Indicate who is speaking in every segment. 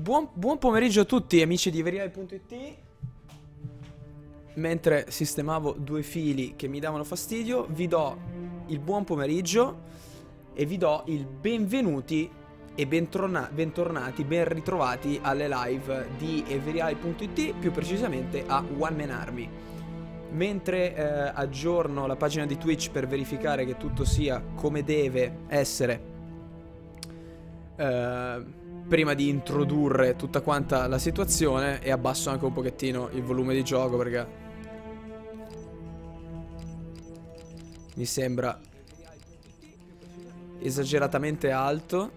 Speaker 1: Buon, buon, pomeriggio a tutti amici di veriai.it Mentre sistemavo due fili che mi davano fastidio Vi do il buon pomeriggio E vi do il benvenuti e bentorna bentornati, ben ritrovati alle live di veriai.it Più precisamente a One Man Army Mentre eh, aggiorno la pagina di Twitch per verificare che tutto sia come deve essere eh, prima di introdurre tutta quanta la situazione e abbasso anche un pochettino il volume di gioco perché mi sembra esageratamente alto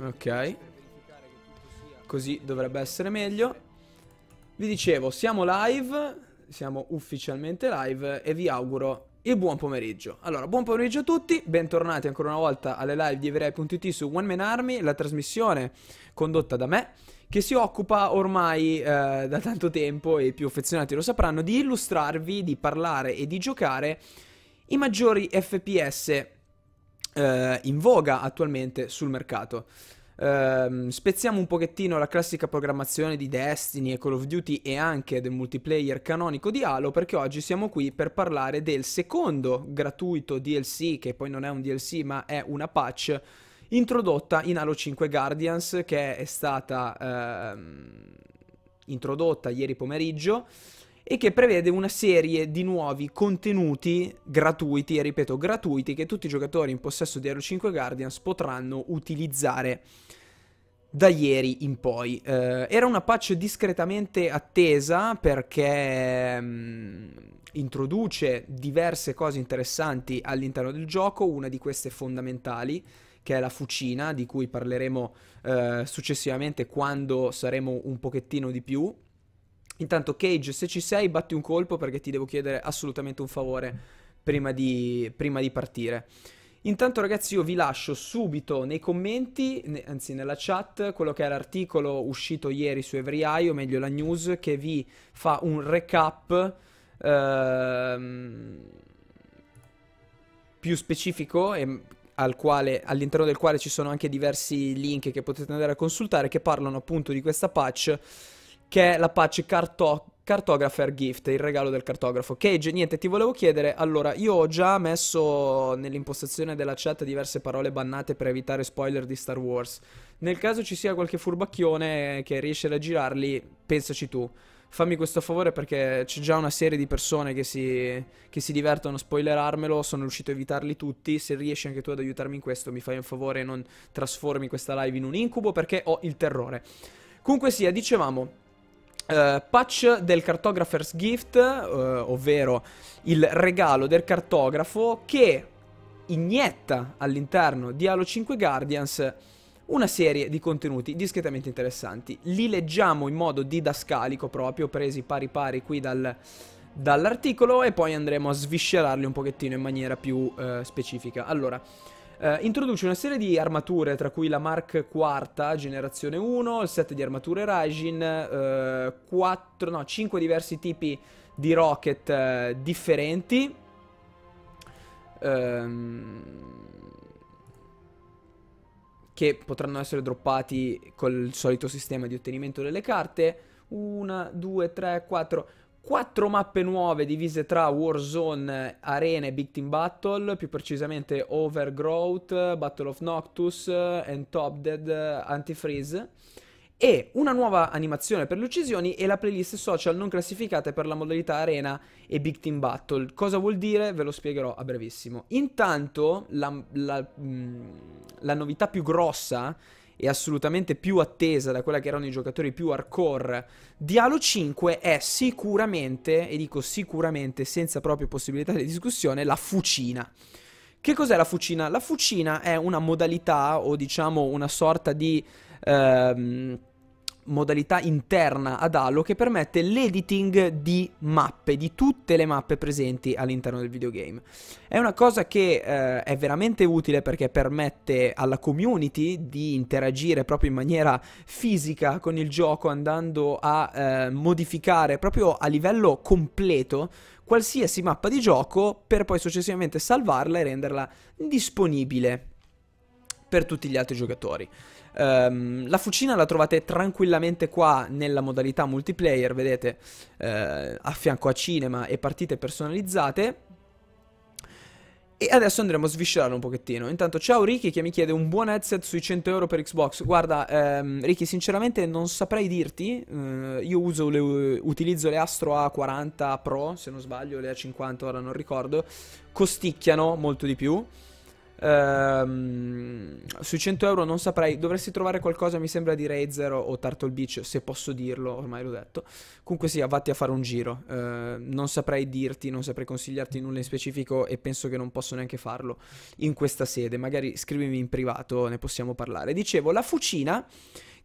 Speaker 1: ok così dovrebbe essere meglio vi dicevo siamo live siamo ufficialmente live e vi auguro e buon pomeriggio. Allora, buon pomeriggio a tutti, bentornati ancora una volta alle live di Everai.it su One Man Army, la trasmissione condotta da me che si occupa ormai eh, da tanto tempo, e i più affezionati lo sapranno, di illustrarvi, di parlare e di giocare i maggiori FPS eh, in voga attualmente sul mercato ehm, spezziamo un pochettino la classica programmazione di Destiny e Call of Duty e anche del multiplayer canonico di Halo perché oggi siamo qui per parlare del secondo gratuito DLC che poi non è un DLC ma è una patch introdotta in Halo 5 Guardians che è stata ehm, introdotta ieri pomeriggio e che prevede una serie di nuovi contenuti gratuiti, e ripeto gratuiti, che tutti i giocatori in possesso di Halo 5 Guardians potranno utilizzare da ieri in poi. Eh, era una patch discretamente attesa perché mh, mm, introduce diverse cose interessanti all'interno del gioco, una di queste fondamentali che è la fucina, di cui parleremo eh, successivamente quando saremo un pochettino di più Intanto Cage, se ci sei, batti un colpo perché ti devo chiedere assolutamente un favore prima di, prima di partire. Intanto ragazzi io vi lascio subito nei commenti, ne, anzi nella chat, quello che è l'articolo uscito ieri su Every.io, meglio la news, che vi fa un recap ehm, più specifico e al quale, all'interno del quale ci sono anche diversi link che potete andare a consultare che parlano appunto di questa patch che è la patch carto- Cartographer Gift, il regalo del cartografo. Cage, niente, ti volevo chiedere, allora, io ho già messo nell'impostazione della chat diverse parole bannate per evitare spoiler di Star Wars. Nel caso ci sia qualche furbacchione che riesce a girarli, pensaci tu. Fammi questo favore perché c'è già una serie di persone che si, che si divertono a spoilerarmelo, sono riuscito a evitarli tutti, se riesci anche tu ad aiutarmi in questo mi fai un favore e non trasformi questa live in un incubo perché ho il terrore. Comunque sia, dicevamo, Uh, patch del Cartographer's Gift, uh, ovvero il regalo del cartografo che inietta all'interno di Halo 5 Guardians una serie di contenuti discretamente interessanti. Li leggiamo in modo didascalico proprio, presi pari pari qui dal, dall'articolo e poi andremo a sviscerarli un pochettino in maniera più uh, specifica. Allora, eh, introduce una serie di armature, tra cui la Mark IV generazione 1, il set di armature Raijin, eh, 4, no, 5 diversi tipi di rocket eh, differenti. Ehm, che potranno essere droppati col solito sistema di ottenimento delle carte. 1, 2, 3, 4 4 mappe nuove divise tra Warzone, Arena e Big Team Battle, più precisamente Overgrowth, Battle of Noctus, and Top Dead eh, Antifreeze e una nuova animazione per le uccisioni e la playlist social non classificate per la modalità Arena e Big Team Battle. Cosa vuol dire? Ve lo spiegherò a brevissimo. Intanto la, la, mm, la novità più grossa e assolutamente più attesa da quella che erano i giocatori più hardcore di Halo 5 è sicuramente, e dico sicuramente senza proprio possibilità di discussione, la fucina. Che cos'è la fucina? La fucina è una modalità o diciamo una sorta di... Ehm, modalità interna ad Halo che permette l'editing di mappe, di tutte le mappe presenti all'interno del videogame. È una cosa che eh, è veramente utile perché permette alla community di interagire proprio in maniera fisica con il gioco andando a eh, modificare proprio a livello completo qualsiasi mappa di gioco per poi successivamente salvarla e renderla disponibile per tutti gli altri giocatori. Um, la fucina la trovate tranquillamente qua nella modalità multiplayer, vedete, uh, a fianco a cinema e partite personalizzate. E adesso andremo a sviscerare un pochettino. Intanto, ciao Ricky che mi chiede un buon headset sui 100 euro per Xbox. Guarda, ehm, Ricky, sinceramente non saprei dirti. Eh, io uso le, utilizzo le Astro A40 Pro, se non sbaglio, le A50, ora non ricordo. Costicchiano molto di più. Ehm, sui 100 euro non saprei, dovresti trovare qualcosa, mi sembra, di Razer o Turtle Beach, se posso dirlo, ormai l'ho detto. Comunque sì, vatti a fare un giro. Ehm, non saprei dirti, non saprei consigliarti nulla in specifico e penso che non posso neanche farlo in questa sede. Magari scrivimi in privato, ne possiamo parlare. Dicevo, la fucina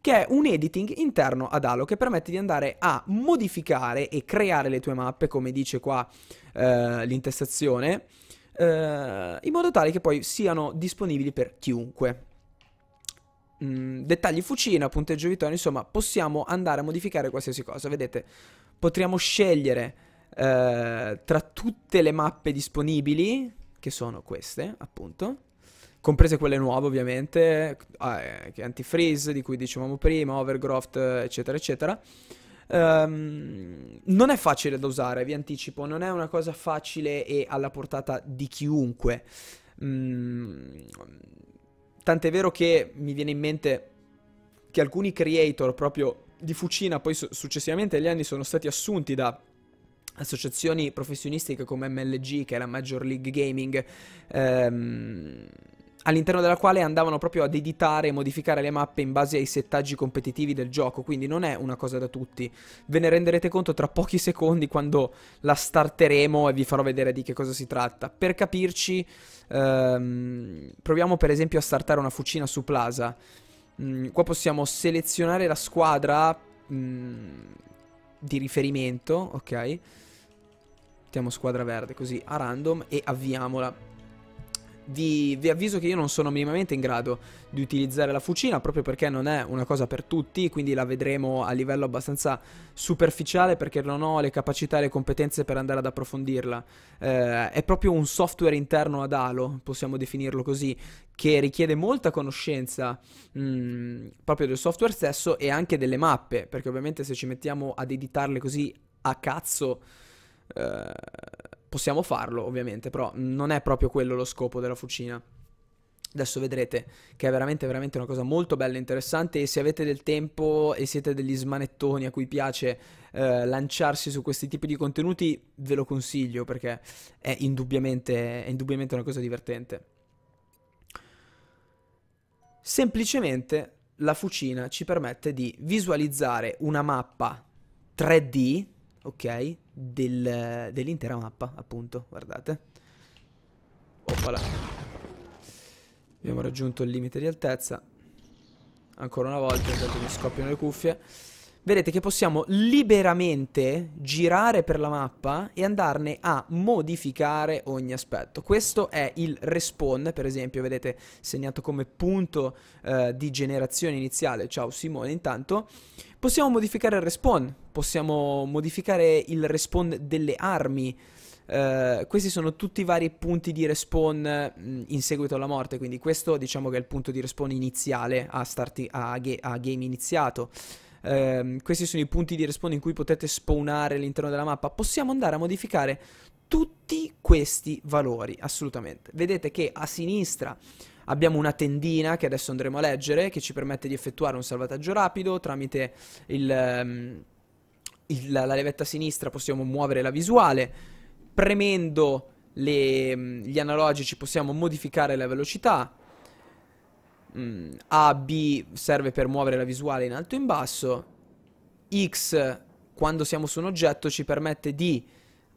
Speaker 1: che è un editing interno ad Halo che permette di andare a modificare e creare le tue mappe, come dice qua eh, l'intestazione, eh, in modo tale che poi siano disponibili per chiunque. Mm, dettagli fucina, punteggio vittoria, insomma, possiamo andare a modificare qualsiasi cosa. Vedete, potremo scegliere eh, tra tutte le mappe disponibili, che sono queste, appunto, comprese quelle nuove ovviamente, ah, eh, antifreeze di cui dicevamo prima, overgrowth, eccetera, eccetera. Um, non è facile da usare, vi anticipo, non è una cosa facile e alla portata di chiunque. Mm, tant'è vero che mi viene in mente che alcuni creator proprio di Fucina poi su- successivamente agli anni sono stati assunti da associazioni professionistiche come MLG, che è la Major League Gaming, ehm, all'interno della quale andavano proprio ad editare e modificare le mappe in base ai settaggi competitivi del gioco, quindi non è una cosa da tutti. Ve ne renderete conto tra pochi secondi quando la starteremo e vi farò vedere di che cosa si tratta. Per capirci, ehm, proviamo per esempio a startare una fucina su Plaza. Mm, qua possiamo selezionare la squadra mm, di riferimento, ok? Mettiamo squadra verde così a random e avviamola vi, vi, avviso che io non sono minimamente in grado di utilizzare la fucina proprio perché non è una cosa per tutti, quindi la vedremo a livello abbastanza superficiale perché non ho le capacità e le competenze per andare ad approfondirla. Eh, è proprio un software interno ad Halo, possiamo definirlo così, che richiede molta conoscenza mh, mm, proprio del software stesso e anche delle mappe, perché ovviamente se ci mettiamo ad editarle così a cazzo... Eh, Possiamo farlo, ovviamente, però non è proprio quello lo scopo della fucina. Adesso vedrete che è veramente, veramente una cosa molto bella e interessante e se avete del tempo e siete degli smanettoni a cui piace eh, lanciarsi su questi tipi di contenuti, ve lo consiglio perché è indubbiamente, è indubbiamente una cosa divertente. Semplicemente la fucina ci permette di visualizzare una mappa 3D ok, del, dell'intera mappa, appunto, guardate. Oppala. Abbiamo raggiunto il limite di altezza. Ancora una volta, intanto mi scoppiano le cuffie vedete che possiamo liberamente girare per la mappa e andarne a modificare ogni aspetto. Questo è il respawn, per esempio, vedete segnato come punto eh, di generazione iniziale, ciao Simone intanto. Possiamo modificare il respawn, possiamo modificare il respawn delle armi, Uh, questi sono tutti i vari punti di respawn mh, mm, in seguito alla morte, quindi questo diciamo che è il punto di respawn iniziale a, starti, a, a game iniziato ehm, questi sono i punti di respawn in cui potete spawnare all'interno della mappa, possiamo andare a modificare tutti questi valori, assolutamente. Vedete che a sinistra abbiamo una tendina che adesso andremo a leggere, che ci permette di effettuare un salvataggio rapido tramite il, ehm, il, la, la levetta sinistra possiamo muovere la visuale, premendo le, mm, gli analogici possiamo modificare la velocità, mh, mm, A, B serve per muovere la visuale in alto e in basso, X quando siamo su un oggetto ci permette di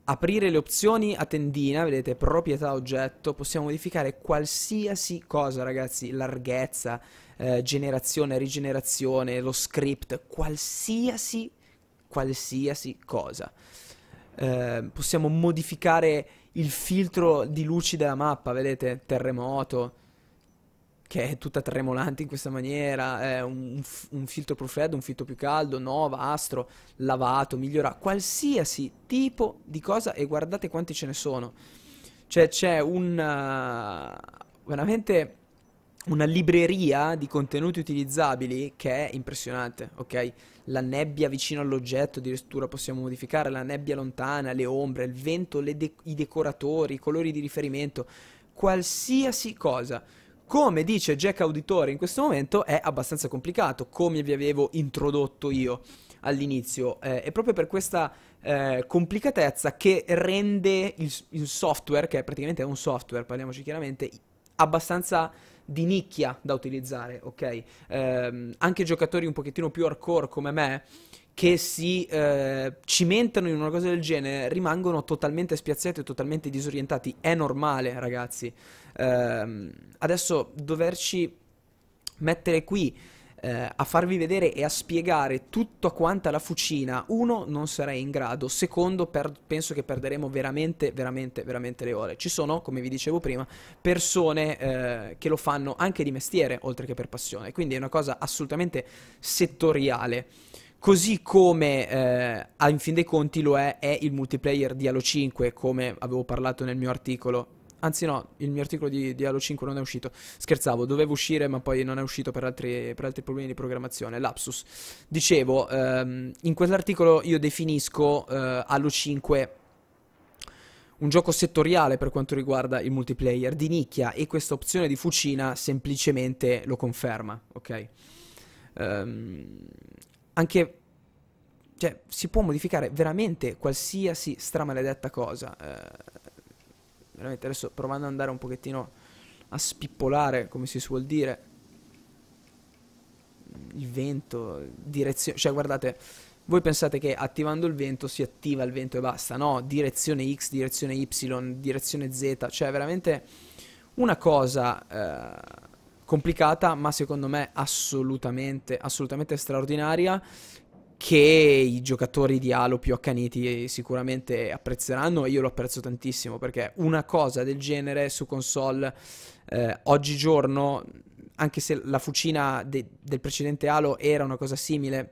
Speaker 1: aprire le opzioni a tendina, vedete proprietà oggetto, possiamo modificare qualsiasi cosa ragazzi, larghezza, eh, generazione, rigenerazione, lo script, qualsiasi, qualsiasi cosa. Eh, possiamo modificare il filtro di luci della mappa, vedete terremoto, che è tutta tremolante in questa maniera, è un, un, filtro più freddo, un filtro più caldo, Nova, Astro, lavato, migliora, qualsiasi tipo di cosa e guardate quanti ce ne sono. Cioè c'è un... Eh, veramente una libreria di contenuti utilizzabili che è impressionante, ok? La nebbia vicino all'oggetto, addirittura possiamo modificare, la nebbia lontana, le ombre, il vento, de- i decoratori, i colori di riferimento, qualsiasi cosa. Come dice Jack Auditore in questo momento è abbastanza complicato, come vi avevo introdotto io all'inizio. Eh, è proprio per questa eh, complicatezza che rende il, il, software, che è praticamente un software, parliamoci chiaramente, abbastanza di nicchia da utilizzare, ok? Eh, anche giocatori un pochettino più hardcore come me, che si eh, cimentano in una cosa del genere rimangono totalmente spiazzati e totalmente disorientati. È normale, ragazzi. Eh, adesso doverci mettere qui eh, a farvi vedere e a spiegare tutto quanto la fucina, uno, non sarei in grado, secondo, per, penso che perderemo veramente, veramente, veramente le ore. Ci sono, come vi dicevo prima, persone eh, che lo fanno anche di mestiere, oltre che per passione, quindi è una cosa assolutamente settoriale. Così come eh, in fin dei conti lo è, è il multiplayer di Halo 5, come avevo parlato nel mio articolo. Anzi no, il mio articolo di, di Halo 5 non è uscito. Scherzavo, dovevo uscire ma poi non è uscito per altri, per altri problemi di programmazione. Lapsus. Dicevo, ehm, in quell'articolo io definisco eh, Halo 5 un gioco settoriale per quanto riguarda il multiplayer di nicchia e questa opzione di fucina semplicemente lo conferma, ok? Um, anche cioè, si può modificare veramente qualsiasi stramaledetta cosa. Eh, veramente adesso provando ad andare un pochettino a spippolare, come si suol dire, il vento, direzione, cioè guardate, voi pensate che attivando il vento si attiva il vento e basta, no, direzione X, direzione Y, direzione Z, cioè veramente una cosa eh, complicata, ma secondo me assolutamente, assolutamente straordinaria che i giocatori di Halo più accaniti sicuramente apprezzeranno. e Io lo apprezzo tantissimo perché una cosa del genere su console eh, oggigiorno, anche se la fucina de- del precedente Halo era una cosa simile,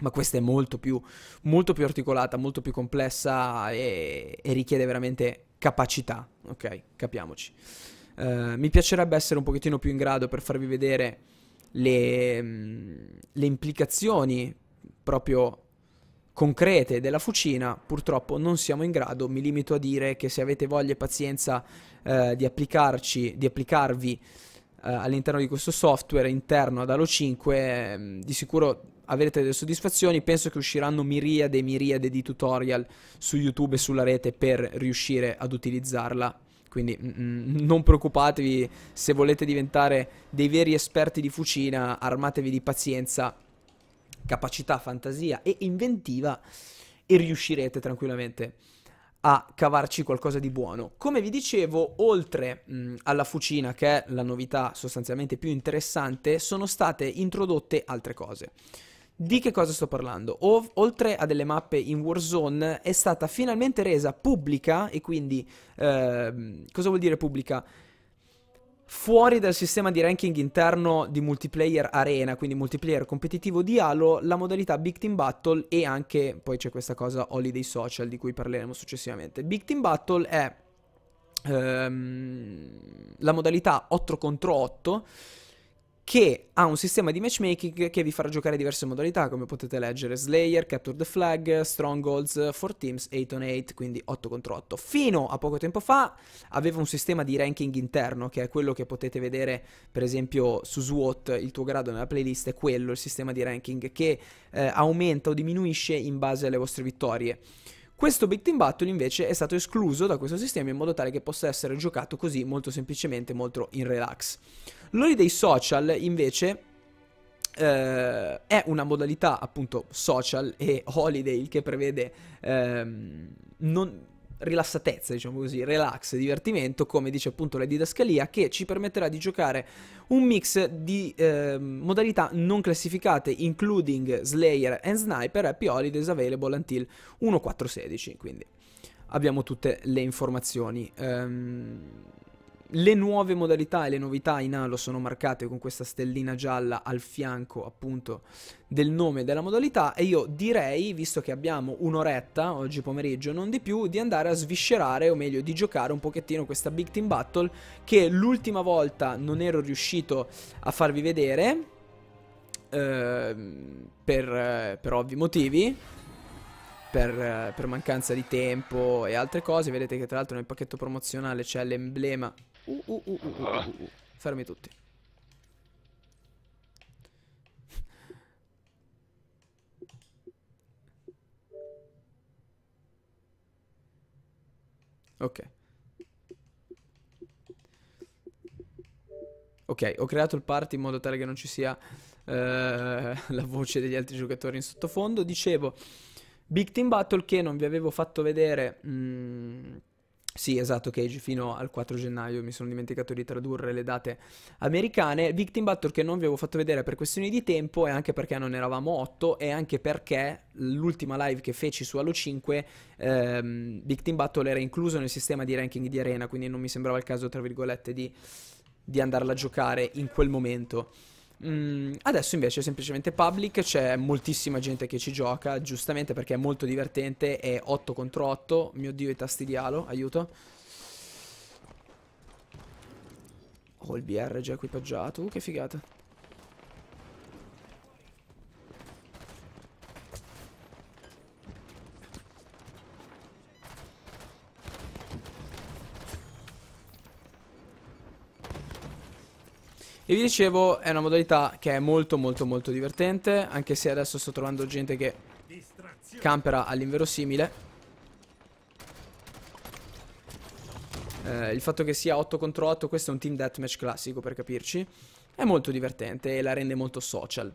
Speaker 1: ma questa è molto più, molto più articolata, molto più complessa e, e richiede veramente capacità. Ok, capiamoci. Eh, mi piacerebbe essere un pochettino più in grado per farvi vedere le, mm, le implicazioni proprio concrete della fucina, purtroppo non siamo in grado, mi limito a dire che se avete voglia e pazienza eh, di applicarci, di applicarvi eh, all'interno di questo software interno ad Halo 5, eh, mm, di sicuro avrete delle soddisfazioni, penso che usciranno miriade e miriade di tutorial su YouTube e sulla rete per riuscire ad utilizzarla quindi mh, non preoccupatevi se volete diventare dei veri esperti di fucina, armatevi di pazienza, capacità, fantasia e inventiva e riuscirete tranquillamente a cavarci qualcosa di buono. Come vi dicevo, oltre mh, alla fucina, che è la novità sostanzialmente più interessante, sono state introdotte altre cose. Di che cosa sto parlando? Ov- oltre a delle mappe in Warzone è stata finalmente resa pubblica e quindi eh, cosa vuol dire pubblica? Fuori dal sistema di ranking interno di multiplayer arena, quindi multiplayer competitivo di Halo, la modalità Big Team Battle e anche, poi c'è questa cosa Holiday Social di cui parleremo successivamente. Big Team Battle è ehm, la modalità 8 contro 8 che ha un sistema di matchmaking che vi farà giocare diverse modalità, come potete leggere Slayer, Capture the Flag, Strongholds, 4 Teams, 8 on 8, quindi 8 contro 8. Fino a poco tempo fa aveva un sistema di ranking interno, che è quello che potete vedere per esempio su SWOT, il tuo grado nella playlist è quello, il sistema di ranking che eh, aumenta o diminuisce in base alle vostre vittorie. Questo Victim Battle invece è stato escluso da questo sistema in modo tale che possa essere giocato così molto semplicemente, molto in relax. L'Holiday Social invece eh, è una modalità appunto social e holiday che prevede ehm, non rilassatezza, diciamo così, relax, divertimento, come dice appunto la didascalia, che ci permetterà di giocare un mix di eh, modalità non classificate, including Slayer and Sniper, Happy Holidays available until 1.4.16, quindi abbiamo tutte le informazioni. Um, le nuove modalità e le novità in Halo sono marcate con questa stellina gialla al fianco appunto del nome della modalità e io direi, visto che abbiamo un'oretta oggi pomeriggio, non di più, di andare a sviscerare o meglio di giocare un pochettino questa Big Team Battle che l'ultima volta non ero riuscito a farvi vedere eh, per, per ovvi motivi per, per, mancanza di tempo e altre cose. Vedete che tra l'altro nel pacchetto promozionale c'è l'emblema Uh, uh, uh, uh, uh, uh. Fermi tutti. Ok. Ok, ho creato il party in modo tale che non ci sia eh, la voce degli altri giocatori in sottofondo. Dicevo, Big Team Battle che non vi avevo fatto vedere mh, mm, sì, esatto, Cage, fino al 4 gennaio mi sono dimenticato di tradurre le date americane. Victim Battle che non vi avevo fatto vedere per questioni di tempo e anche perché non eravamo 8 e anche perché l'ultima live che feci su Halo 5 ehm, Victim Battle era incluso nel sistema di ranking di arena, quindi non mi sembrava il caso, tra virgolette, di, di andarla a giocare in quel momento. Mm, adesso invece è semplicemente public, c'è moltissima gente che ci gioca, giustamente perché è molto divertente, è 8 contro 8, mio dio i tasti di alo, aiuto. Oh, il BR già equipaggiato, uh, che figata. E vi dicevo, è una modalità che è molto molto molto divertente, anche se adesso sto trovando gente che campera all'inverosimile. Eh, il fatto che sia 8 contro 8, questo è un team deathmatch classico per capirci, è molto divertente e la rende molto social.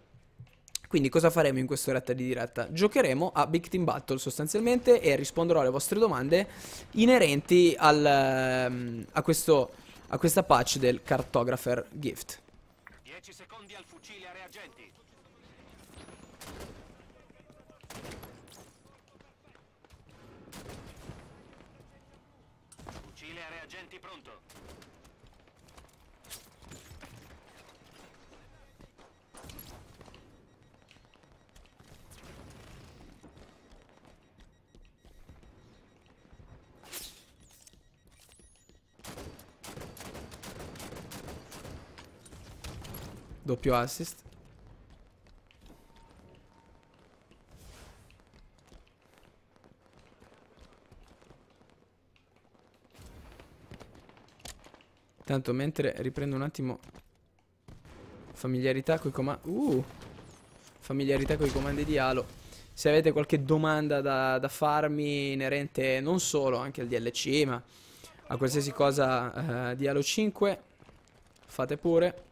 Speaker 1: Quindi cosa faremo in quest'oretta di diretta? Giocheremo a Big Team Battle sostanzialmente e risponderò alle vostre domande inerenti al, ehm, a questo a questa patch del Cartographer Gift.
Speaker 2: 10 secondi al fucile a reagenti. Fucile a reagenti pronto.
Speaker 1: Doppio assist. Tanto mentre riprendo un attimo Familiarità con i comandi Uh Familiarità con i comandi di Halo Se avete qualche domanda da, da, farmi Inerente non solo anche al DLC Ma a qualsiasi cosa eh, di Halo 5 Fate pure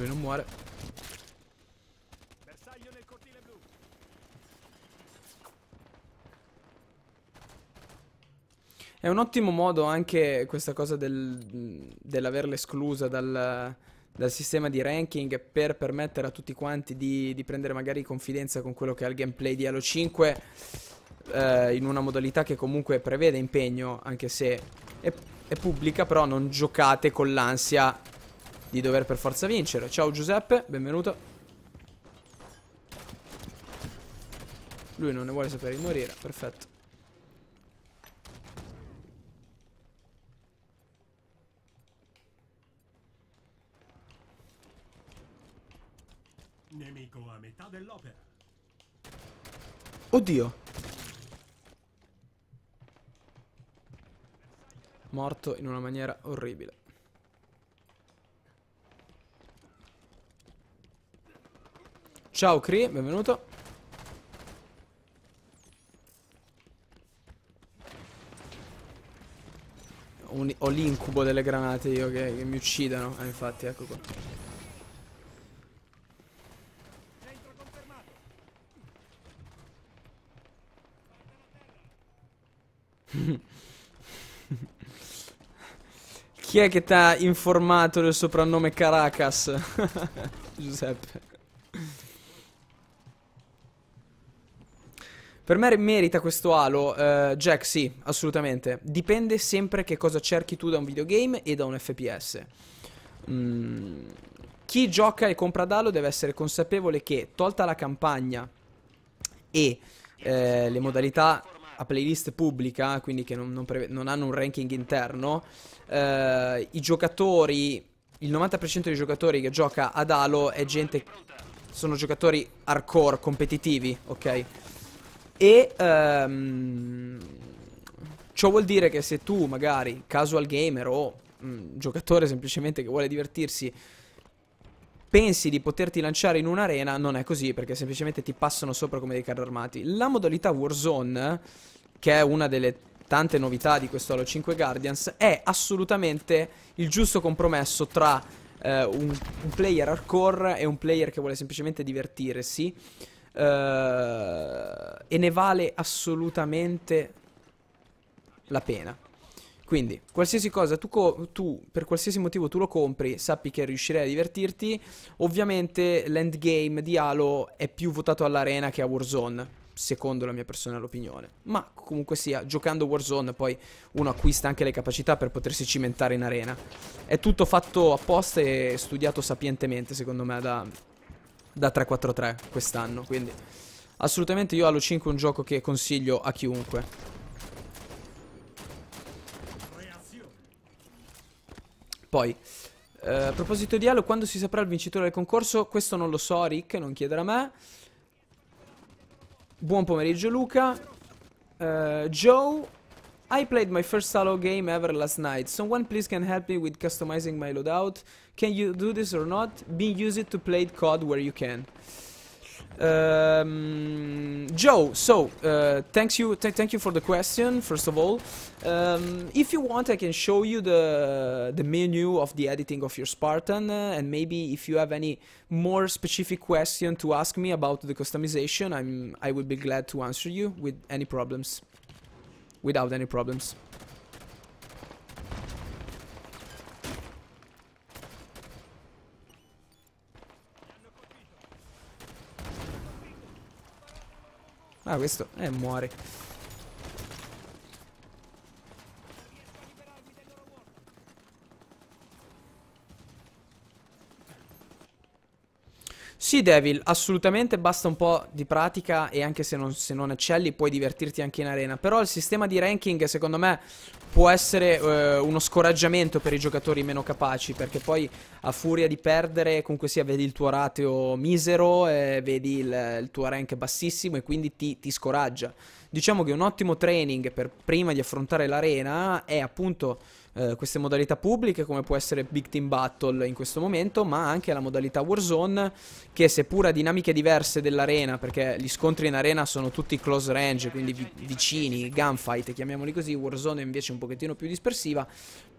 Speaker 1: Lui non muore. Bersaglio nel cortile blu. È un ottimo modo anche questa cosa del, dell'averla esclusa dal, dal, sistema di ranking per permettere a tutti quanti di, di, prendere magari confidenza con quello che è il gameplay di Halo 5 eh, in una modalità che comunque prevede impegno anche se è, è pubblica però non giocate con l'ansia di dover per forza vincere. Ciao Giuseppe, benvenuto. Lui non ne vuole sapere di morire, perfetto.
Speaker 3: Nemico a metà dell'opera.
Speaker 1: Oddio. Morto in una maniera orribile. Ciao Cree, benvenuto. Un, ho l'incubo delle granate io che, che mi uccidono Ah, infatti, ecco qua. Chi è che ti ha informato del soprannome Caracas? Giuseppe. Per me merita questo halo, eh, Jack sì, assolutamente. Dipende sempre che cosa cerchi tu da un videogame e da un FPS. Mm. Chi gioca e compra ad deve essere consapevole che, tolta la campagna e eh, le modalità a playlist pubblica, quindi che non, non, non hanno un ranking interno, eh, i giocatori, il 90% dei giocatori che gioca ad Halo è gente, sono giocatori hardcore, competitivi, ok? E ehm, ciò vuol dire che se tu, magari casual gamer o mh, mm, giocatore semplicemente che vuole divertirsi, pensi di poterti lanciare in un'arena, non è così perché semplicemente ti passano sopra come dei carri armati. La modalità Warzone, che è una delle tante novità di questo Halo 5 Guardians, è assolutamente il giusto compromesso tra Uh, un, un, player hardcore e un player che vuole semplicemente divertirsi Uh, e ne vale assolutamente la pena. Quindi, qualsiasi cosa tu, co- tu, per qualsiasi motivo tu lo compri, sappi che riuscirai a divertirti. Ovviamente l'endgame di Halo è più votato all'arena che a Warzone, secondo la mia personale opinione. Ma comunque sia, giocando Warzone poi uno acquista anche le capacità per potersi cimentare in arena. È tutto fatto apposta e studiato sapientemente, secondo me, da, da 3-4-3 quest'anno, quindi assolutamente io allo 5 un gioco che consiglio a chiunque. Poi, eh, a proposito di Halo, quando si saprà il vincitore del concorso? Questo non lo so, Rick, non chiederà a me. Buon pomeriggio Luca. Eh, Joe... I played my first solo game ever last night, someone please can help me with customizing my loadout, can you do this or not? Been use it to play COD where you can. Um, Joe, so uh, thanks you, th thank you for the question. First of all, um, if you want, I can show you the the menu of the editing of your Spartan, uh, and maybe if you have any more specific question to ask me about the customization, I'm I would be glad to answer you with any problems. without any problems. Ah questo, eh muore Sì, Devil, assolutamente basta un po' di pratica e anche se non, se non eccelli puoi divertirti anche in arena. Però il sistema di ranking secondo me può essere eh, uno scoraggiamento per i giocatori meno capaci perché poi a furia di perdere comunque sia vedi il tuo rateo misero, eh, vedi il, il, tuo rank bassissimo e quindi ti, ti scoraggia. Diciamo che un ottimo training per prima di affrontare l'arena è appunto eh, queste modalità pubbliche come può essere Big Team Battle in questo momento, ma anche la modalità Warzone che seppur ha dinamiche diverse dell'arena, perché gli scontri in arena sono tutti close range, quindi vi vicini, gunfight, chiamiamoli così, Warzone è invece un pochettino più dispersiva,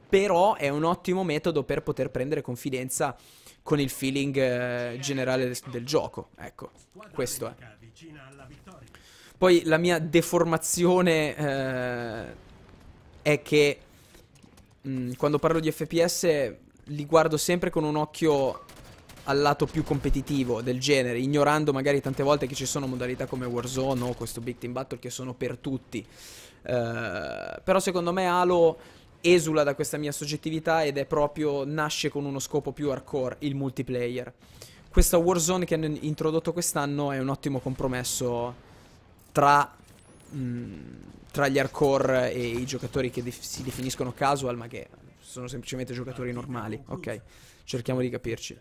Speaker 1: però è un ottimo metodo per poter prendere confidenza con il feeling eh, generale del, del gioco. Ecco, questo è. Poi la mia deformazione eh, è che Mm, quando parlo di FPS li guardo sempre con un occhio al lato più competitivo del genere, ignorando magari tante volte che ci sono modalità come Warzone o questo Big Team Battle che sono per tutti. Uh, però secondo me Halo esula da questa mia soggettività ed è proprio nasce con uno scopo più hardcore, il multiplayer. Questa Warzone che hanno introdotto quest'anno è un ottimo compromesso tra mh, mm, tra gli hardcore e i giocatori che def- si definiscono casual, ma che sono semplicemente giocatori normali. Ok, cerchiamo di capirci.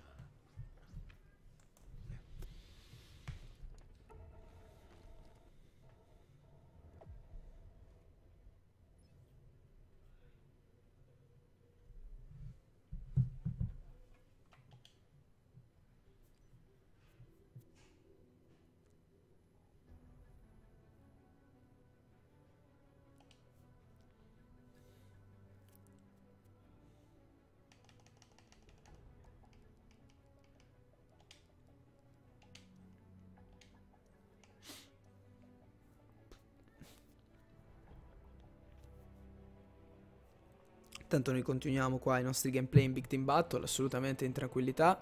Speaker 1: Tanto noi continuiamo qua i nostri gameplay in Big Team Battle assolutamente in tranquillità.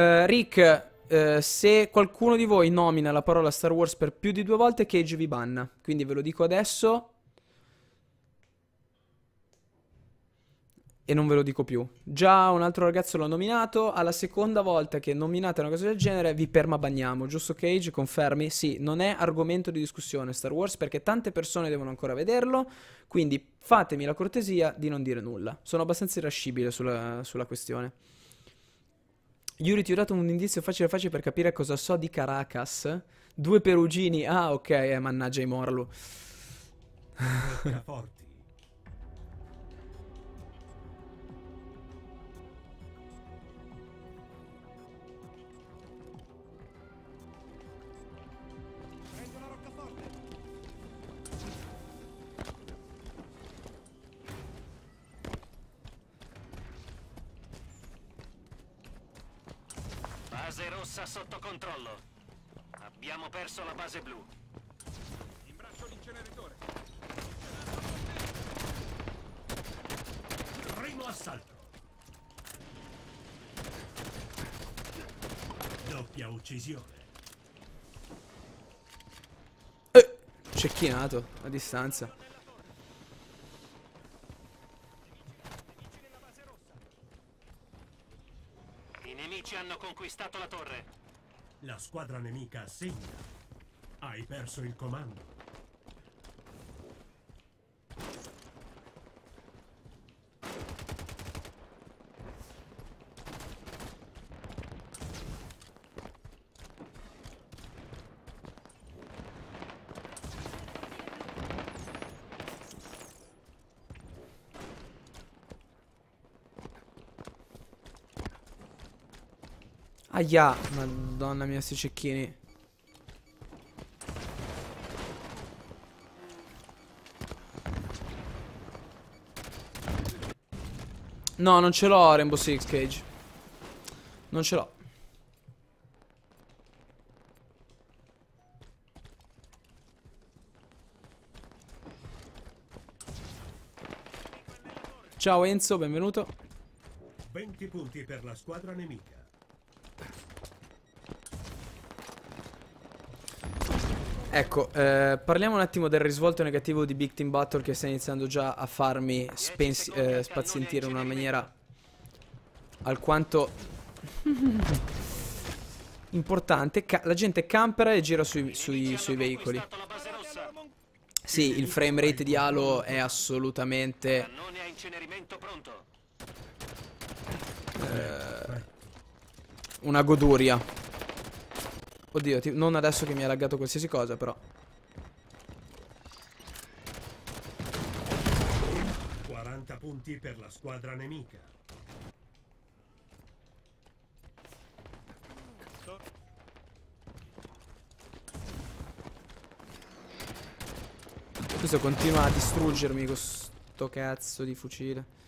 Speaker 1: Uh, Rick, uh, se qualcuno di voi nomina la parola Star Wars per più di due volte, Cage vi banna. Quindi ve lo dico adesso. E non ve lo dico più. Già un altro ragazzo l'ho nominato. Alla seconda volta che nominate una cosa del genere, vi permabagniamo. Giusto, Cage? Confermi? Sì, non è argomento di discussione Star Wars perché tante persone devono ancora vederlo. Quindi fatemi la cortesia di non dire nulla. Sono abbastanza irascibile sulla, sulla questione. Yuri ti ho dato un indizio facile facile per capire cosa so di Caracas. Due perugini. Ah, ok, eh, mannaggia i Morlu.
Speaker 2: messa sotto controllo. Abbiamo perso la base blu. In braccio l'inceneritore. Primo assalto.
Speaker 3: Doppia uccisione.
Speaker 1: Eh, cecchinato a distanza.
Speaker 2: conquistato la torre.
Speaker 3: La squadra nemica segna. Hai perso il comando.
Speaker 1: Aia, madonna mia, sti cecchini. No, non ce l'ho Rainbow Six Cage. Non ce l'ho. Ciao Enzo, benvenuto.
Speaker 3: 20 punti per la squadra nemica.
Speaker 1: Ecco, eh, parliamo un attimo del risvolto negativo di Big Team Battle che sta iniziando già a farmi eh, spazientire in una maniera alquanto importante. Ca la gente campera e gira sui, sui, sui veicoli. Sì, il frame rate di Halo è assolutamente... Eh, una goduria. Oddio, ti... non adesso che mi ha laggato qualsiasi cosa, però.
Speaker 3: punti per la squadra nemica.
Speaker 1: Questo continua a distruggermi questo cazzo di fucile.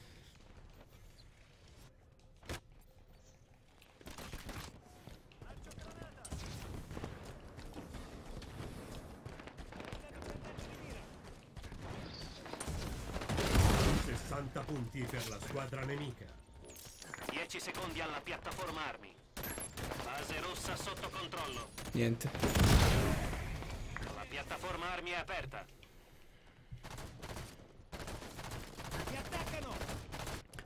Speaker 1: aperta.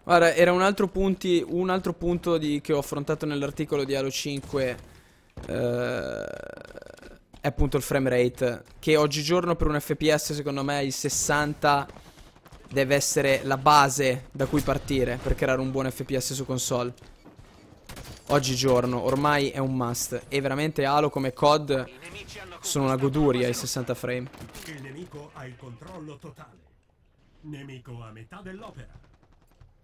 Speaker 1: Guarda, era un altro, punti, un altro punto di, che ho affrontato nell'articolo di Halo 5. Eh, è appunto il frame rate. Che oggigiorno per un FPS, secondo me, il 60 deve essere la base da cui partire per creare un buon FPS su console oggigiorno ormai è un must e veramente Halo come COD sono una goduria ai 60 frame.
Speaker 3: Il nemico ha il controllo totale. Nemico a metà dell'opera.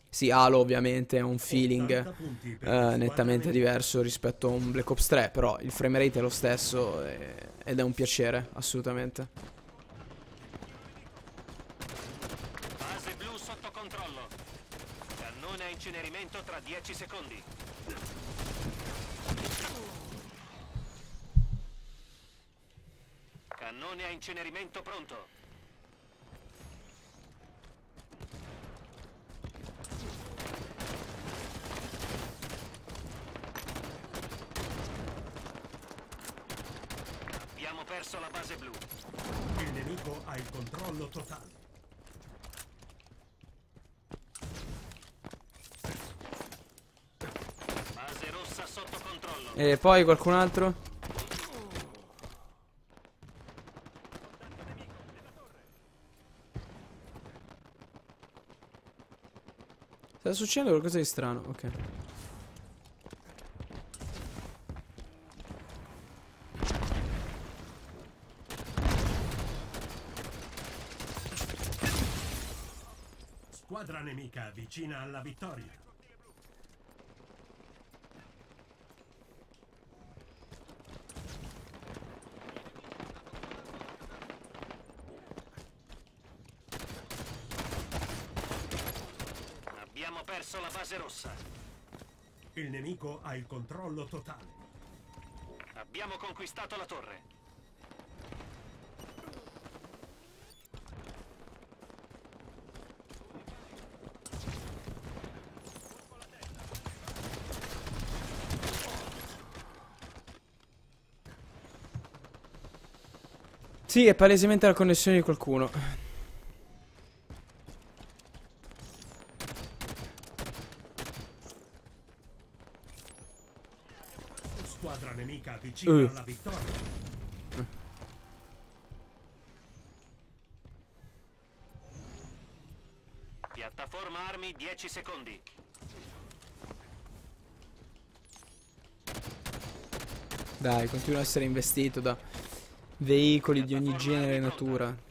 Speaker 1: Sì, Halo ovviamente è un feeling eh, nettamente diverso rispetto a un Black Ops 3, però il frame rate è lo stesso e, eh, ed è un piacere, assolutamente. Base blu sotto
Speaker 2: controllo. Cannone a incenerimento tra 10 secondi. Cannone a incenerimento pronto. Abbiamo perso la base blu.
Speaker 3: Il nemico ha il controllo totale.
Speaker 1: Base rossa sotto controllo. E poi qualcun altro? Sta succedendo qualcosa di strano, ok.
Speaker 3: Squadra nemica vicina alla vittoria. Il nemico ha il controllo totale.
Speaker 2: Abbiamo conquistato la torre.
Speaker 1: Sì, è palesemente la connessione di qualcuno.
Speaker 3: vicino uh. Eh. alla vittoria.
Speaker 2: Piattaforma armi 10 secondi.
Speaker 1: Dai, continua a essere investito da veicoli di ogni genere e natura.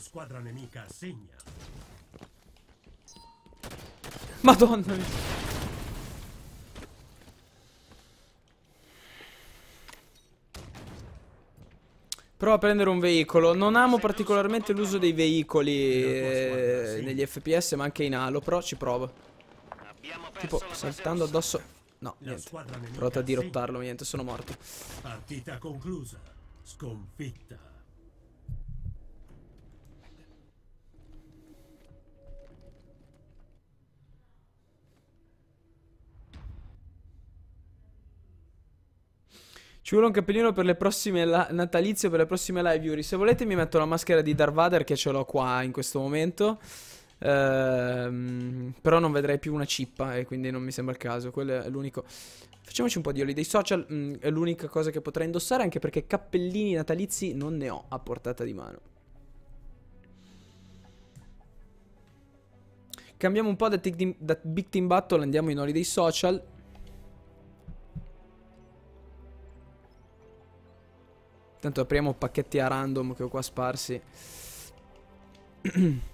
Speaker 3: squadra nemica segna.
Speaker 1: Madonna mia. Prova a prendere un veicolo. Non amo particolarmente l'uso dei veicoli eh, negli FPS, ma anche in Halo. Però ci provo. Tipo, saltando addosso. No, niente. Provo a dirottarlo, niente, sono morto.
Speaker 3: Partita conclusa. Sconfitta.
Speaker 1: Ci vuole un cappellino per le prossime la- natalizio per le prossime live, Yuri. Se volete mi metto la maschera di Darth Vader che ce l'ho qua in questo momento. Ehm, però non vedrei più una cippa e quindi non mi sembra il caso. Quello è l'unico. Facciamoci un po' di oli dei social, mh, mm, è l'unica cosa che potrei indossare anche perché cappellini natalizi non ne ho a portata di mano. Cambiamo un po' da, da Big Team Battle, andiamo in oli dei social. Intanto apriamo pacchetti a random che ho qua sparsi.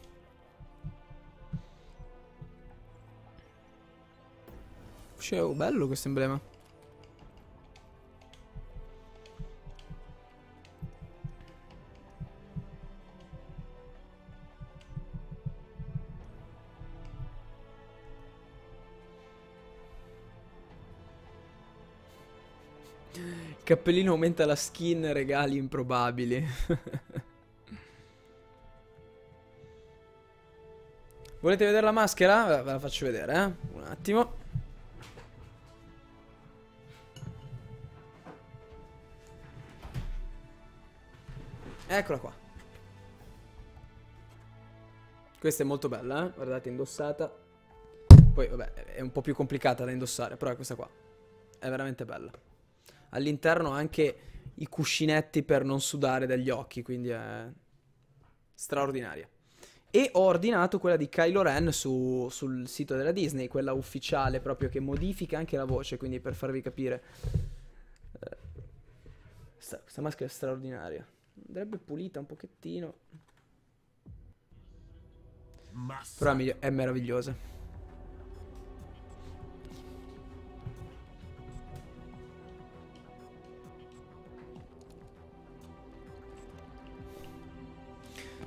Speaker 1: Cioè, oh, bello questo emblema. Cappellino aumenta la skin, regali improbabili. Volete vedere la maschera? Ve la faccio vedere, eh. Un attimo. Eccola qua. Questa è molto bella, eh. Guardate, indossata. Poi, vabbè, è un po' più complicata da indossare, però è questa qua. È veramente bella all'interno anche i cuscinetti per non sudare dagli occhi, quindi è straordinaria. E ho ordinato quella di Kylo Ren su, sul sito della Disney, quella ufficiale proprio che modifica anche la voce, quindi per farvi capire. Eh, sta, questa maschera è straordinaria. Andrebbe pulita un pochettino. Massa. Però è meravigliosa.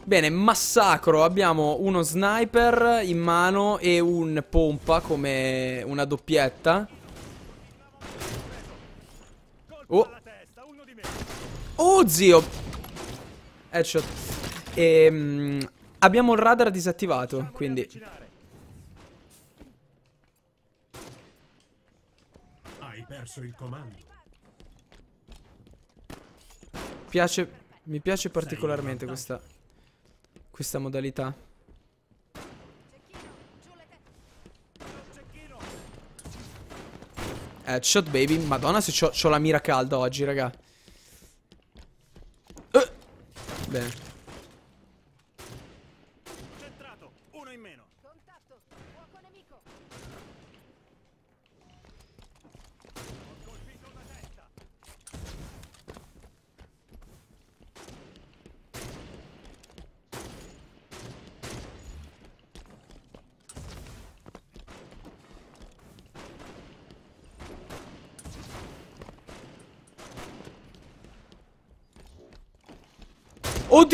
Speaker 1: Bene, massacro. Abbiamo uno sniper in mano e un pompa come una doppietta. Oh. Oh, zio. Headshot. Ehm, abbiamo il radar disattivato, quindi...
Speaker 3: Hai perso il comando.
Speaker 1: Piace... Mi piace particolarmente questa questa modalità. Headshot eh, baby Madonna se ho la mira calda oggi raga uh. Bene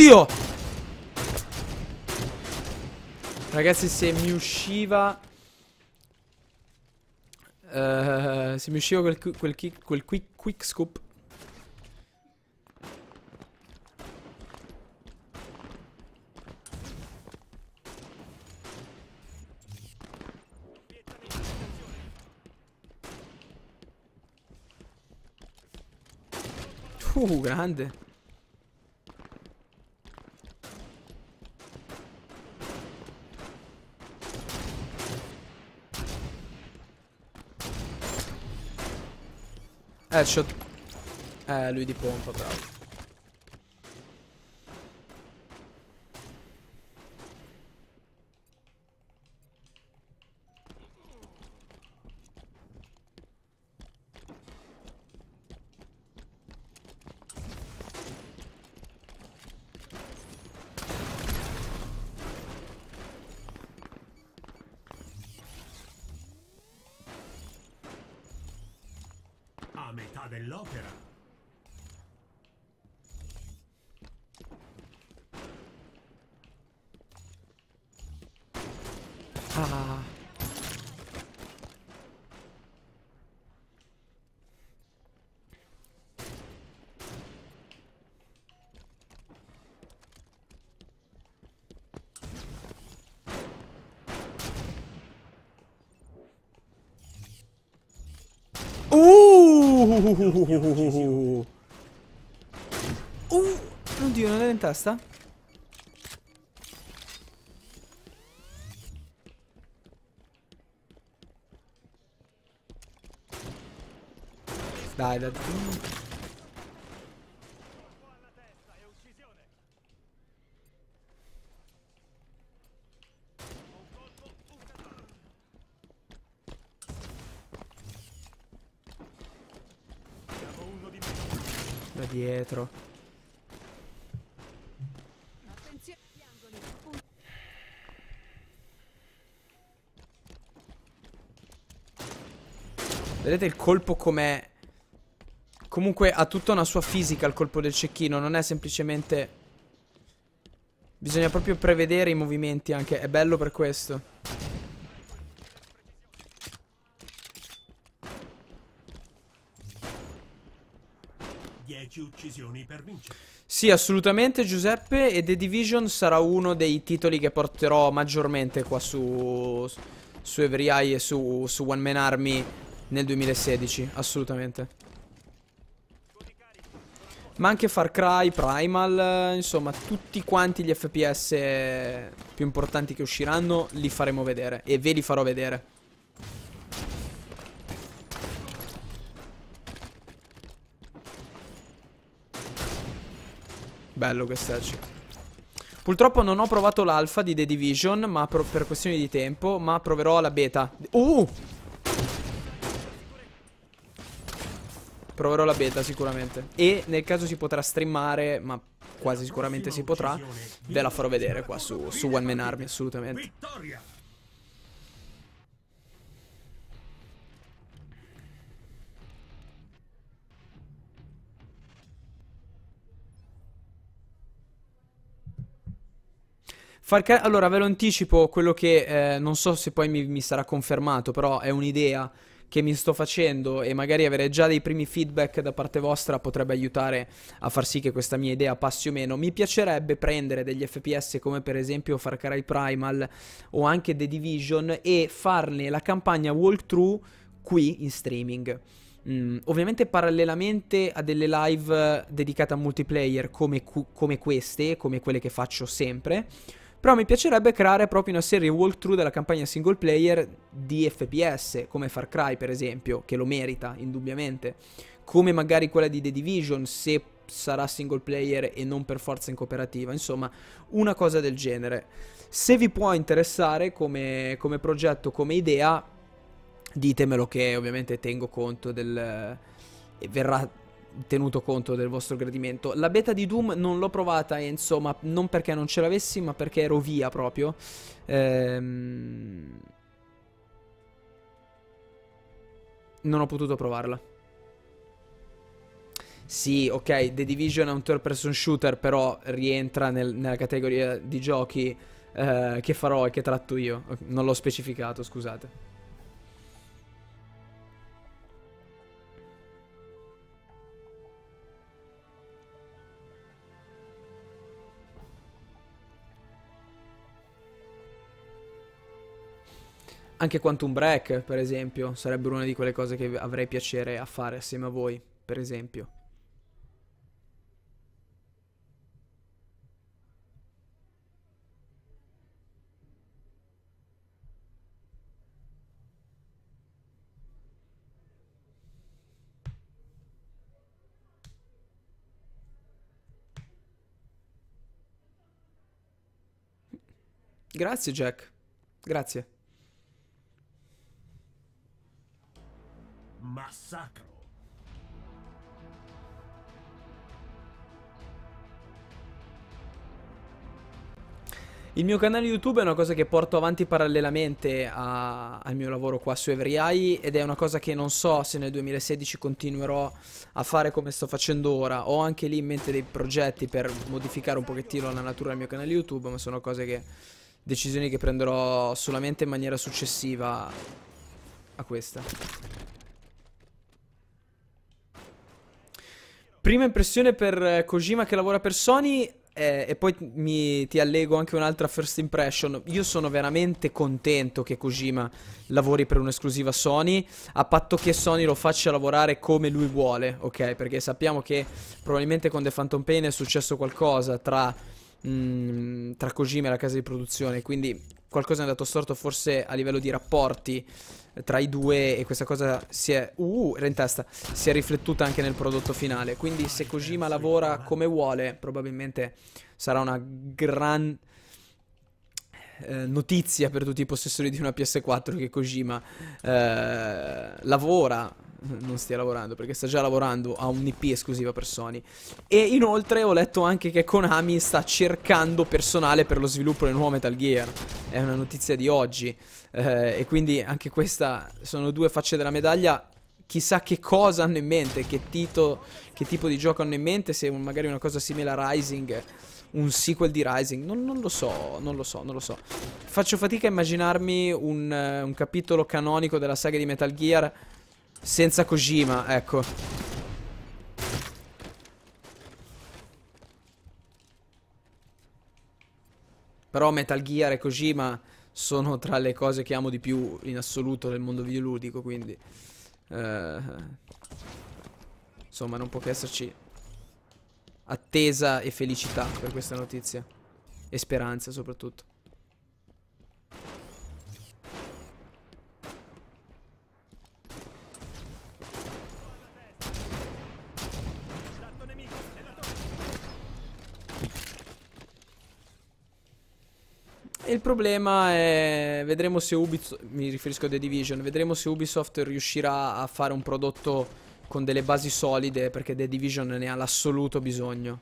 Speaker 1: Oddio Ragazzi se mi usciva uh, Se mi usciva quel, quel, kick, quel quick, quick scoop Uh, grande Headshot. Eh, lui di pompa, bravo.
Speaker 3: metà dell'opera. Ah. Uh,
Speaker 1: uh, oddio, non era in testa? Dai, dai. dietro. Vedete il colpo com'è... Comunque ha tutta una sua fisica il colpo del cecchino, non è semplicemente... Bisogna proprio prevedere i movimenti anche, è bello per questo.
Speaker 3: decisioni per vincere.
Speaker 1: Sì, assolutamente Giuseppe e The Division sarà uno dei titoli che porterò maggiormente qua su, su Every Eye e su, su One Man Army nel 2016, assolutamente. Ma anche Far Cry, Primal, eh, insomma tutti quanti gli FPS più importanti che usciranno li faremo vedere e ve li farò vedere. Bello che stage. Purtroppo non ho provato l'alfa di The Division per questioni di tempo, ma proverò la beta. Uh! Proverò la beta sicuramente. E nel caso si potrà streamare, ma quasi sicuramente si potrà, ve la farò vedere qua su, su One Man Army assolutamente. Far ca- allora, ve lo anticipo, quello che eh, non so se poi mi, mi sarà confermato, però è un'idea che mi sto facendo e magari avere già dei primi feedback da parte vostra potrebbe aiutare a far sì che questa mia idea passi o meno. Mi piacerebbe prendere degli FPS come per esempio Far Cry Primal o anche The Division e farne la campagna walkthrough qui in streaming. Mm, ovviamente parallelamente a delle live dedicate a multiplayer come, cu- come queste, come quelle che faccio sempre però mi piacerebbe creare proprio una serie walkthrough della campagna single player di FPS, come Far Cry per esempio, che lo merita indubbiamente, come magari quella di The Division se sarà single player e non per forza in cooperativa, insomma una cosa del genere. Se vi può interessare come, come progetto, come idea, ditemelo che ovviamente tengo conto del... verrà tenuto conto del vostro gradimento. La beta di Doom non l'ho provata, Enzo, ma non perché non ce l'avessi, ma perché ero via proprio. Ehm... Non ho potuto provarla. Sì, ok, The Division è un third person shooter, però rientra nel, nella categoria di giochi eh, che farò e che tratto io. Non l'ho specificato, scusate. Anche Quantum Break, per esempio, sarebbe una di quelle cose che avrei piacere a fare assieme a voi, per esempio. Grazie Jack, grazie. massacro. Il mio canale YouTube è una cosa che porto avanti parallelamente a, al mio lavoro qua su EveryEye ed è una cosa che non so se nel 2016 continuerò a fare come sto facendo ora. Ho anche lì in mente dei progetti per modificare un pochettino la natura del mio canale YouTube, ma sono cose che decisioni che prenderò solamente in maniera successiva a questa. prima impressione per eh, Kojima che lavora per Sony eh, e poi mi, ti allego anche un'altra first impression. Io sono veramente contento che Kojima lavori per un'esclusiva Sony, a patto che Sony lo faccia lavorare come lui vuole, ok? Perché sappiamo che probabilmente con The Phantom Pain è successo qualcosa tra, mh, mm, tra Kojima e la casa di produzione, quindi qualcosa è andato storto forse a livello di rapporti eh, tra i due e questa cosa si è, uh, uh in testa, si è riflettuta anche nel prodotto finale. Quindi se Kojima lavora eh. come vuole, probabilmente sarà una gran eh, notizia per tutti i possessori di una PS4 che Kojima eh, lavora non stia lavorando perché sta già lavorando a un un'IP esclusiva per Sony. E inoltre ho letto anche che Konami sta cercando personale per lo sviluppo del nuovo Metal Gear. È una notizia di oggi. Eh, e quindi anche questa sono due facce della medaglia. Chissà che cosa hanno in mente, che, tito, che tipo di gioco hanno in mente, se magari una cosa simile a Rising un sequel di Rising. Non, non, lo so, non lo so, non lo so. Faccio fatica a immaginarmi un, eh, un capitolo canonico della saga di Metal Gear senza Kojima, ecco. Però Metal Gear e Kojima sono tra le cose che amo di più in assoluto nel mondo videoludico, quindi... Eh, insomma, non può che esserci attesa e felicità per questa notizia. E speranza, soprattutto. Il problema è... Vedremo se Ubisoft... Mi riferisco a The Division. Vedremo se Ubisoft riuscirà a fare un prodotto con delle basi solide perché The Division ne ha l'assoluto bisogno.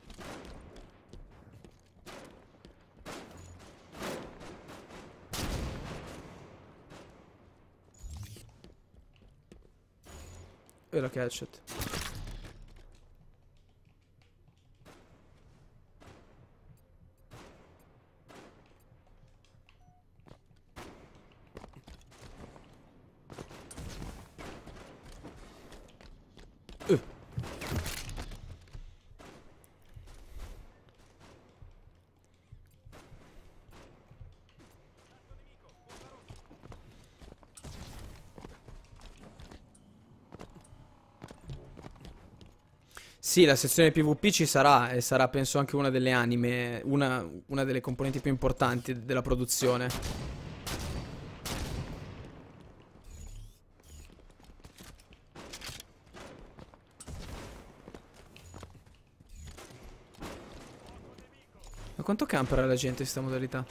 Speaker 1: Era catch it. Sì, la sezione PvP ci sarà e sarà penso anche una delle anime, una, una delle componenti più importanti della produzione. Ma quanto camperà la gente in questa modalità?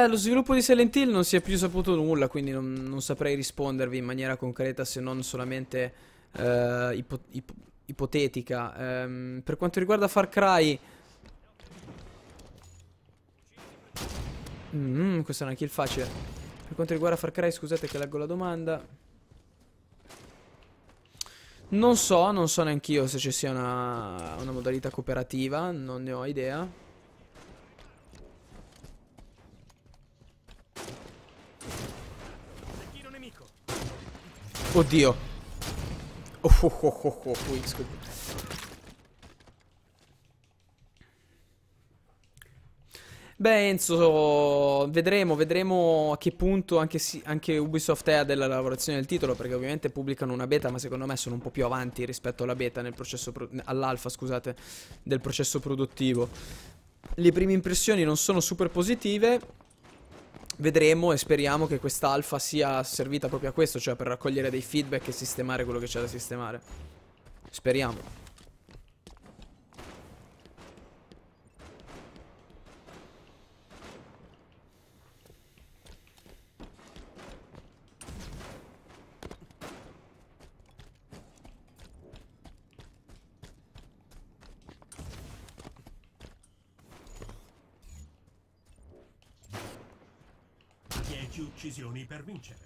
Speaker 1: dallo sviluppo di Silent Hill non si è più saputo nulla, quindi non, non saprei rispondervi in maniera concreta se non solamente eh, ipo ip ipotetica. Ehm, per quanto riguarda Far Cry... Mm, questa è una kill facile. Per quanto riguarda Far Cry, scusate che leggo la domanda. Non so, non so neanch'io se ci sia una, una modalità cooperativa, non ne ho idea. Oddio. Oh oh oh oh oh, oh Beh, Enzo, vedremo, vedremo a che punto anche, anche, Ubisoft è della lavorazione del titolo, perché ovviamente pubblicano una beta, ma secondo me sono un po' più avanti rispetto alla beta, nel processo all'alfa, scusate, del processo produttivo. Le prime impressioni non sono super positive, vedremo e speriamo che quest'alfa sia servita proprio a questo, cioè per raccogliere dei feedback e sistemare quello che c'è da sistemare. Speriamo.
Speaker 3: uccisioni per vincere.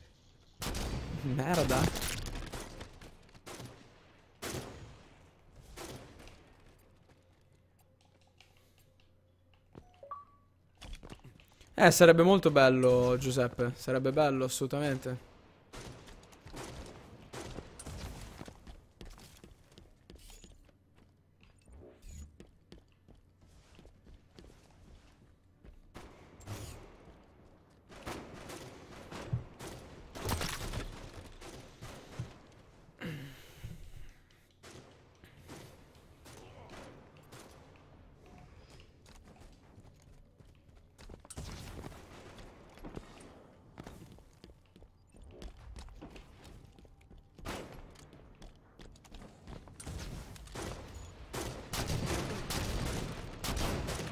Speaker 1: Merda. Eh, sarebbe molto bello, Giuseppe. Sarebbe bello, assolutamente.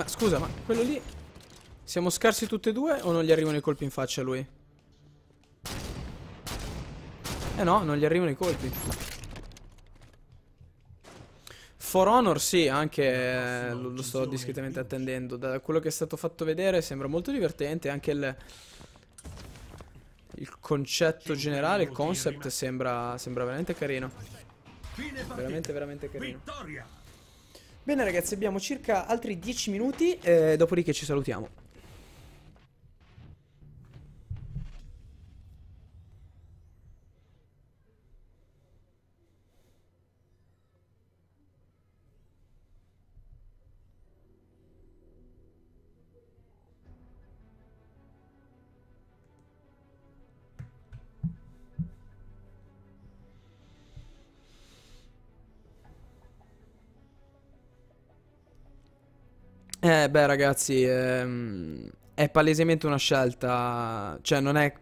Speaker 1: Ma scusa, ma quello lì... Siamo scarsi tutti e due o non gli arrivano i colpi in faccia a lui? Eh no, non gli arrivano i colpi. For Honor sì, anche eh, lo, sto discretamente attendendo. Da quello che è stato fatto vedere sembra molto divertente. Anche il, il concetto generale, il concept sembra, sembra veramente carino. Veramente, veramente carino. Bene ragazzi, abbiamo circa altri 10 minuti, eh, dopodiché ci salutiamo. Eh, beh, ragazzi, ehm, è palesemente una scelta. Cioè, non è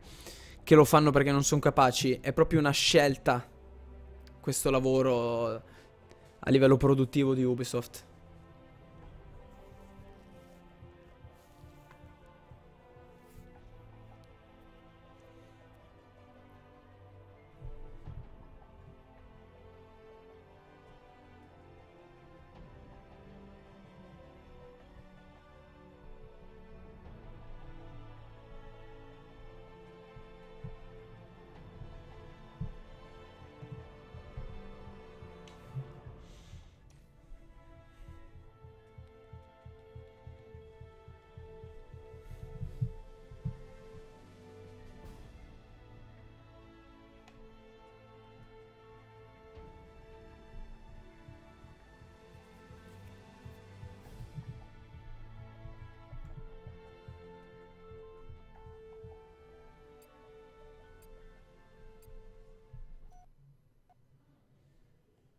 Speaker 1: che lo fanno perché non sono capaci, è proprio una scelta questo lavoro a livello produttivo di Ubisoft.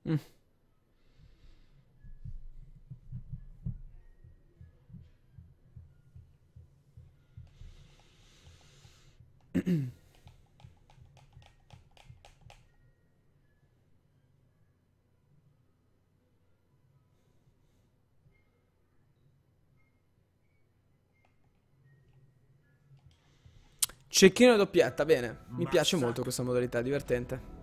Speaker 1: Mm. Cecchina doppietta, bene. Mi piace molto questa modalità, divertente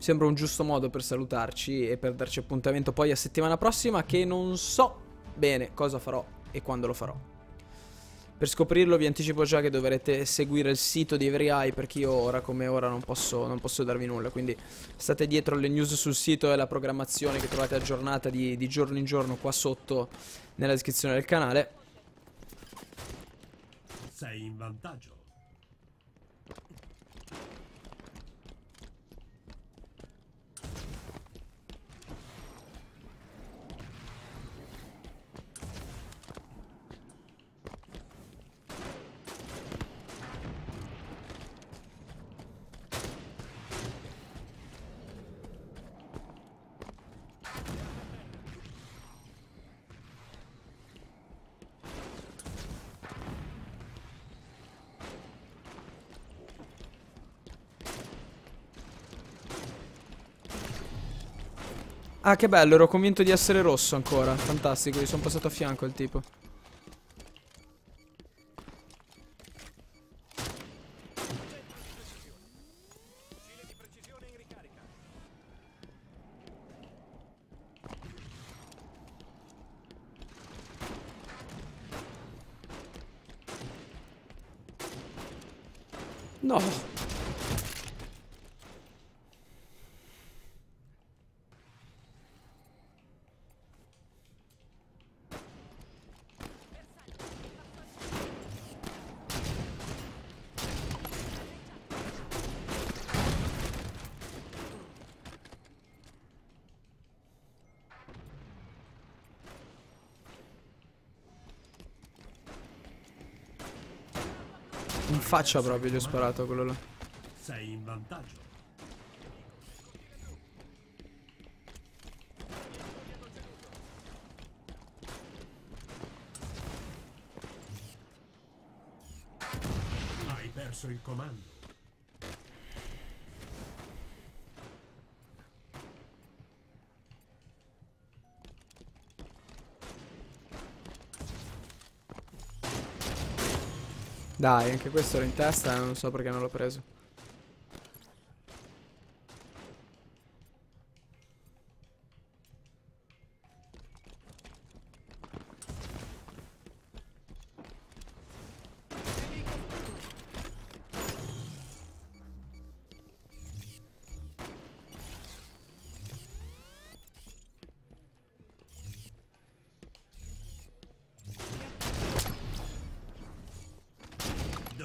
Speaker 1: sembra un giusto modo per salutarci e per darci appuntamento poi a settimana prossima che non so bene cosa farò e quando lo farò. Per scoprirlo vi anticipo già che dovrete seguire il sito di EveryEye perché io ora come ora non posso, non posso, darvi nulla, quindi state dietro alle news sul sito e alla programmazione che trovate aggiornata di, di giorno in giorno qua sotto nella descrizione del canale.
Speaker 3: Sei in vantaggio.
Speaker 1: Ah che bello, ero convinto di essere rosso ancora Fantastico, gli sono passato a fianco il tipo faccia proprio gli ho sparato quello là.
Speaker 3: Sei in vantaggio. Hai perso il comando.
Speaker 1: Dai, anche questo era in testa e eh, non so perché non l'ho preso.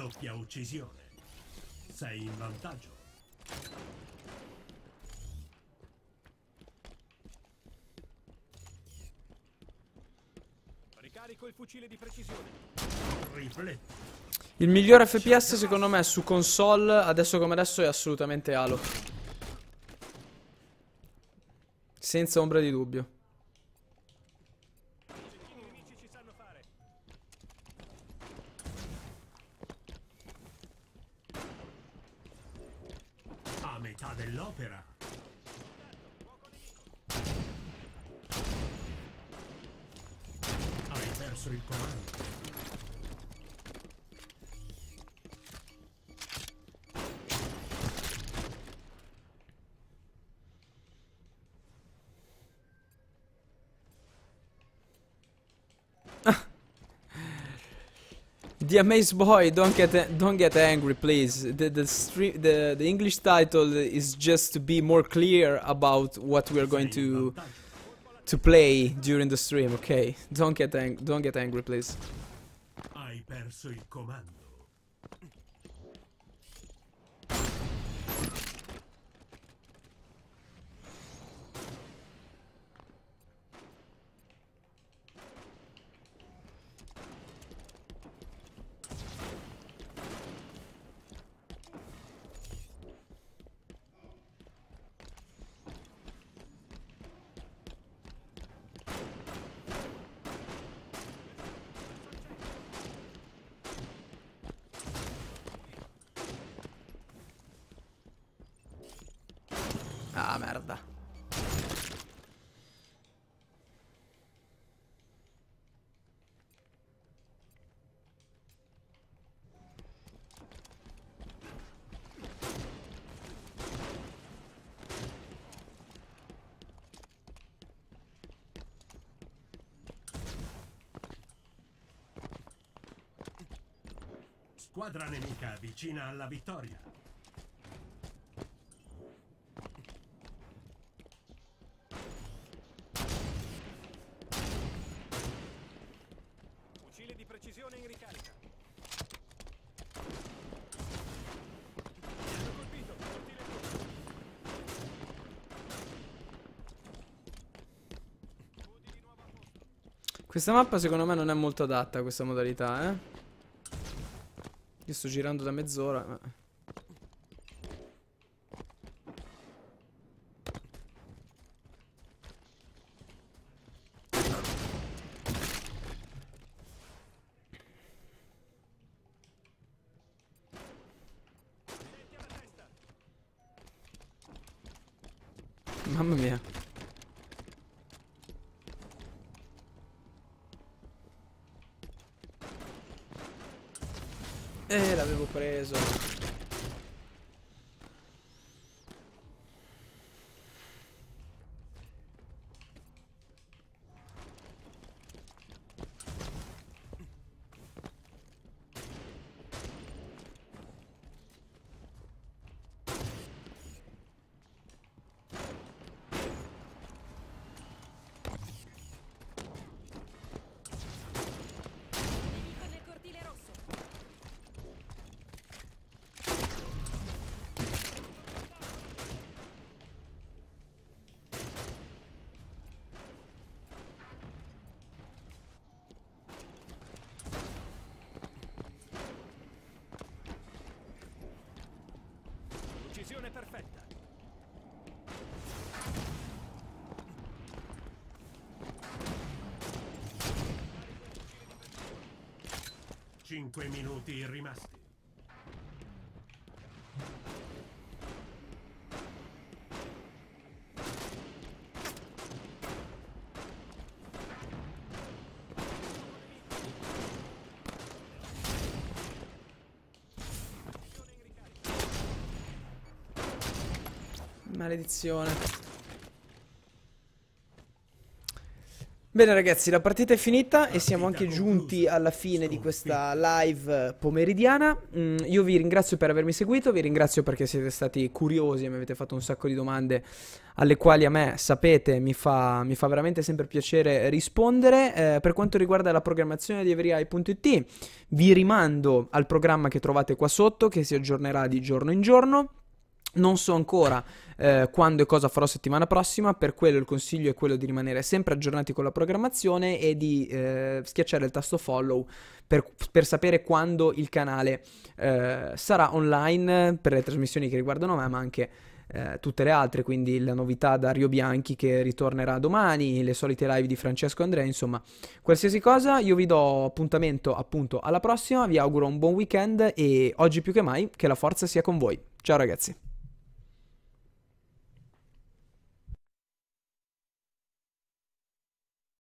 Speaker 3: Doppia uccisione. Sei in vantaggio.
Speaker 2: Ricarico il fucile di precisione.
Speaker 3: Rifletti.
Speaker 1: Il miglior FPS secondo me su console adesso come adesso è assolutamente Halo. Senza ombra di dubbio. the Amaze Boy, don't get don't get angry, please. The the, the the English title is just to be more clear about what we're going to to play during the stream. Okay, don't get ang don't get angry, please.
Speaker 3: I perso il comando. squadra nemica vicina alla vittoria.
Speaker 2: Fucile di precisione in ricarica. Colpito,
Speaker 1: Questa mappa secondo me non è molto adatta a questa modalità, eh. Io sto girando da mezz'ora.
Speaker 2: Precisione perfetta.
Speaker 3: Cinque minuti rimasti.
Speaker 1: Maledizione. Bene ragazzi, la partita è finita e siamo anche giunti alla fine di questa live eh, pomeridiana. Mm, io vi ringrazio per avermi seguito, vi ringrazio perché siete stati curiosi e mi avete fatto un sacco di domande alle quali a me, sapete, mi fa, mi fa veramente sempre piacere rispondere. Eh, per quanto riguarda la programmazione di everyeye.it, vi rimando al programma che trovate qua sotto che si aggiornerà di giorno in giorno. Non so ancora eh, quando e cosa farò settimana prossima, per quello il consiglio è quello di rimanere sempre aggiornati con la programmazione e di eh, schiacciare il tasto follow per, per sapere quando il canale eh, sarà online per le trasmissioni che riguardano me, ma anche eh, tutte le altre, quindi la novità da Rio Bianchi che ritornerà domani, le solite live di Francesco Andrea, insomma, qualsiasi cosa, io vi do appuntamento appunto alla prossima, vi auguro un buon weekend e oggi più che mai che la forza sia con voi. Ciao ragazzi!